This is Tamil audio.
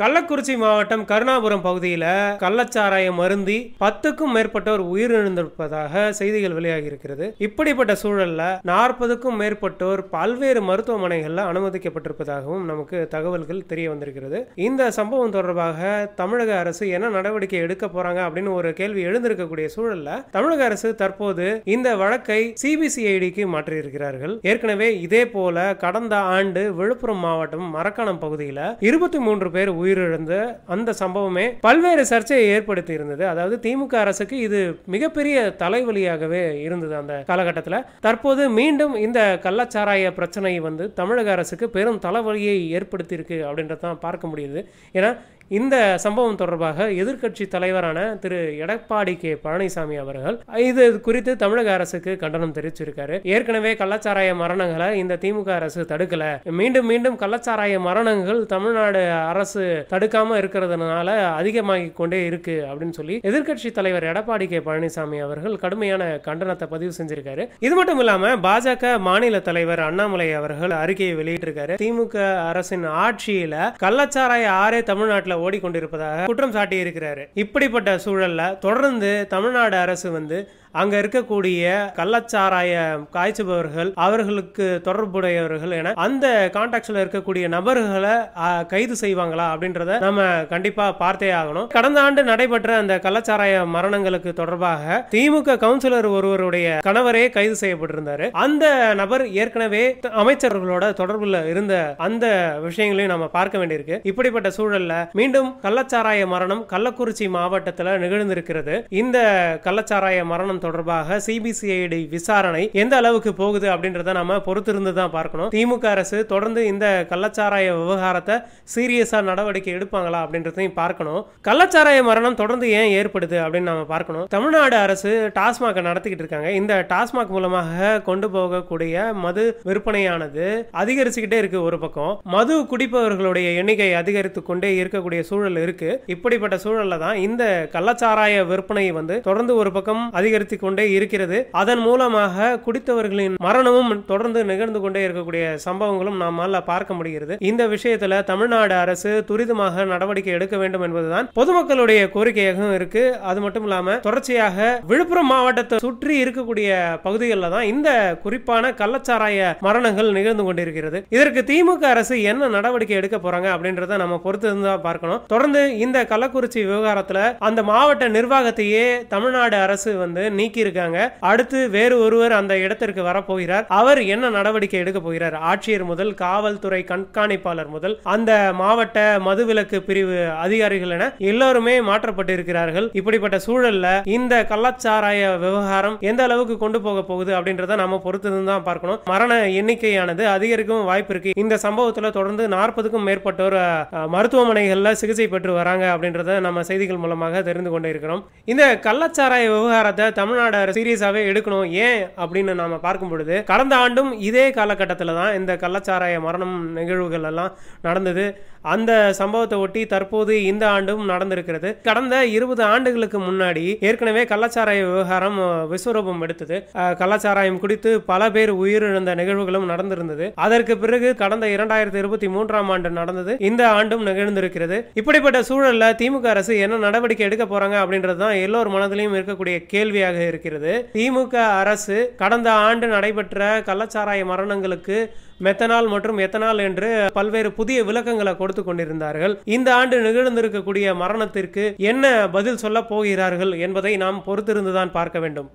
கள்ளக்குறிச்சி மாவட்டம் கருணாபுரம் பகுதியில் கள்ளச்சாராயம் மருந்தி பத்துக்கும் மேற்பட்டோர் உயிரிழந்திருப்பதாக செய்திகள் வெளியாகி இருக்கிறது இப்படிப்பட்ட சூழல்ல நாற்பதுக்கும் மேற்பட்டோர் பல்வேறு மருத்துவமனைகளில் அனுமதிக்கப்பட்டிருப்பதாகவும் நமக்கு தகவல்கள் தெரிய வந்திருக்கிறது இந்த சம்பவம் தொடர்பாக தமிழக அரசு என்ன நடவடிக்கை எடுக்க போறாங்க அப்படின்னு ஒரு கேள்வி எழுந்திருக்கக்கூடிய சூழல்ல தமிழக அரசு தற்போது இந்த வழக்கை சிபிசிஐடிக்கு மாற்றியிருக்கிறார்கள் ஏற்கனவே இதே போல கடந்த ஆண்டு விழுப்புரம் மாவட்டம் மரக்காணம் பகுதியில் இருபத்தி மூன்று பேர் உயிர் உயிரிழந்த அந்த சம்பவமே பல்வேறு சர்ச்சையை ஏற்படுத்தி இருந்தது அதாவது திமுக அரசுக்கு இது மிகப்பெரிய தலைவலியாகவே இருந்தது அந்த காலகட்டத்தில் தற்போது மீண்டும் இந்த கள்ளச்சாராய பிரச்சனை வந்து தமிழக அரசுக்கு பெரும் தலைவலியை ஏற்படுத்தியிருக்கு அப்படின்றதான் பார்க்க முடியுது ஏன்னா இந்த சம்பவம் தொடர்பாக எதிர்க்கட்சி தலைவரான திரு எடப்பாடி கே பழனிசாமி அவர்கள் இது குறித்து தமிழக அரசுக்கு கண்டனம் தெரிவிச்சிருக்காரு ஏற்கனவே கள்ளச்சாராய மரணங்களை இந்த திமுக அரசு தடுக்கல மீண்டும் மீண்டும் கள்ளச்சாராய மரணங்கள் தமிழ்நாடு அரசு தடுக்காம இருக்கிறதுனால அதிகமாகி கொண்டே இருக்கு அப்படின்னு சொல்லி எதிர்கட்சி தலைவர் எடப்பாடி கே பழனிசாமி அவர்கள் கடுமையான கண்டனத்தை பதிவு செஞ்சிருக்காரு இது மட்டும் இல்லாம பாஜக மாநில தலைவர் அண்ணாமலை அவர்கள் அறிக்கையை வெளியிட்டிருக்காரு திமுக அரசின் ஆட்சியில கள்ளச்சாராய ஆறே தமிழ்நாட்டில் ஓடிக்கொண்டிருப்பதாக குற்றம் சாட்டியிருக்கிறாரு இப்படிப்பட்ட சூழல்ல தொடர்ந்து தமிழ்நாடு அரசு வந்து அங்க இருக்கக்கூடிய கள்ளச்சாராய காய்ச்சுபவர்கள் அவர்களுக்கு தொடர்புடையவர்கள் என அந்த கான்டாக்ட்ல இருக்கக்கூடிய நபர்களை கைது செய்வாங்களா அப்படின்றத நம்ம கண்டிப்பா பார்த்தே ஆகணும் கடந்த ஆண்டு நடைபெற்ற அந்த கள்ளச்சாராய மரணங்களுக்கு தொடர்பாக திமுக கவுன்சிலர் ஒருவருடைய கணவரே கைது செய்யப்பட்டிருந்தாரு அந்த நபர் ஏற்கனவே அமைச்சர்களோட தொடர்புல இருந்த அந்த விஷயங்களையும் நம்ம பார்க்க வேண்டியிருக்கு இப்படிப்பட்ட சூழல்ல மீண்டும் மீண்டும் கள்ளச்சாராய மரணம் கள்ளக்குறிச்சி மாவட்டத்தில் நிகழ்ந்திருக்கிறது இந்த கள்ளச்சாராய மரணம் தொடர்பாக சிபிசிஐடி விசாரணை எந்த அளவுக்கு போகுது அப்படின்றத நம்ம பொறுத்திருந்து தான் பார்க்கணும் திமுக அரசு தொடர்ந்து இந்த கள்ளச்சாராய விவகாரத்தை சீரியஸா நடவடிக்கை எடுப்பாங்களா அப்படின்றதையும் பார்க்கணும் கள்ளச்சாராய மரணம் தொடர்ந்து ஏன் ஏற்படுது அப்படின்னு நம்ம பார்க்கணும் தமிழ்நாடு அரசு டாஸ்மாக நடத்திக்கிட்டு இருக்காங்க இந்த டாஸ்மாக் மூலமாக கொண்டு போகக்கூடிய மது விற்பனையானது அதிகரிச்சுக்கிட்டே இருக்கு ஒரு பக்கம் மது குடிப்பவர்களுடைய எண்ணிக்கை அதிகரித்து கொண்டே இருக்கக்கூடிய வேண்டிய சூழல் இருக்கு இப்படிப்பட்ட சூழல்ல தான் இந்த கள்ளச்சாராய விற்பனை வந்து தொடர்ந்து ஒரு பக்கம் அதிகரித்து கொண்டே இருக்கிறது அதன் மூலமாக குடித்தவர்களின் மரணமும் தொடர்ந்து நிகழ்ந்து கொண்டே இருக்கக்கூடிய சம்பவங்களும் நம்மால பார்க்க முடிகிறது இந்த விஷயத்துல தமிழ்நாடு அரசு துரிதமாக நடவடிக்கை எடுக்க வேண்டும் என்பதுதான் பொதுமக்களுடைய கோரிக்கையாகவும் இருக்கு அது மட்டும் இல்லாம தொடர்ச்சியாக விழுப்புரம் மாவட்டத்தை சுற்றி இருக்கக்கூடிய பகுதிகளில் தான் இந்த குறிப்பான கள்ளச்சாராய மரணங்கள் நிகழ்ந்து கொண்டிருக்கிறது இதற்கு திமுக அரசு என்ன நடவடிக்கை எடுக்க போறாங்க அப்படின்றத நம்ம பொறுத்து பார்க்கணும் பார்க்குறோம் தொடர்ந்து இந்த கள்ளக்குறிச்சி விவகாரத்துல அந்த மாவட்ட நிர்வாகத்தையே தமிழ்நாடு அரசு வந்து நீக்கி இருக்காங்க அடுத்து வேறு ஒருவர் அந்த இடத்திற்கு வரப்போகிறார் அவர் என்ன நடவடிக்கை எடுக்க போகிறார் ஆட்சியர் முதல் காவல்துறை கண்காணிப்பாளர் முதல் அந்த மாவட்ட மதுவிலக்கு பிரிவு அதிகாரிகள் என எல்லோருமே மாற்றப்பட்டிருக்கிறார்கள் இப்படிப்பட்ட சூழல்ல இந்த கள்ளச்சாராய விவகாரம் எந்த அளவுக்கு கொண்டு போக போகுது அப்படின்றத நம்ம பொறுத்து தான் பார்க்கணும் மரண எண்ணிக்கையானது அதிகரிக்கும் வாய்ப்பு இருக்கு இந்த சம்பவத்துல தொடர்ந்து நாற்பதுக்கும் மேற்பட்டோர் மருத்துவமனைகள்ல நல்லா சிகிச்சை பெற்று வராங்க அப்படின்றத நம்ம செய்திகள் மூலமாக தெரிந்து கொண்டு இருக்கிறோம் இந்த கள்ளச்சாராய விவகாரத்தை தமிழ்நாடு சீரியஸாகவே எடுக்கணும் ஏன் அப்படின்னு நாம் பார்க்கும் பொழுது கடந்த ஆண்டும் இதே காலகட்டத்தில் தான் இந்த கள்ளச்சாராய மரணம் நிகழ்வுகள் எல்லாம் நடந்தது அந்த சம்பவத்தை ஒட்டி தற்போது இந்த ஆண்டும் நடந்திருக்கிறது கடந்த இருபது ஆண்டுகளுக்கு முன்னாடி ஏற்கனவே கள்ளச்சாராய விவகாரம் விஸ்வரூபம் எடுத்தது கள்ளச்சாராயம் குடித்து பல பேர் உயிரிழந்த நிகழ்வுகளும் நடந்திருந்தது அதற்கு பிறகு கடந்த இரண்டாயிரத்தி இருபத்தி மூன்றாம் ஆண்டு நடந்தது இந்த ஆண்டும் நிகழ்ந்திருக்கிறது இப்படிப்பட்ட சூழல்ல திமுக அரசு என்ன நடவடிக்கை எடுக்க போறாங்க அப்படின்றது தான் எல்லோர் மனதிலையும் இருக்கக்கூடிய கேள்வியாக இருக்கிறது திமுக அரசு கடந்த ஆண்டு நடைபெற்ற கள்ளச்சாராய மரணங்களுக்கு மெத்தனால் மற்றும் எத்தனால் என்று பல்வேறு புதிய விளக்கங்களை கொடுத்து கொண்டிருந்தார்கள் இந்த ஆண்டு நிகழ்ந்திருக்கக்கூடிய மரணத்திற்கு என்ன பதில் சொல்ல போகிறார்கள் என்பதை நாம் பொறுத்திருந்துதான் பார்க்க வேண்டும்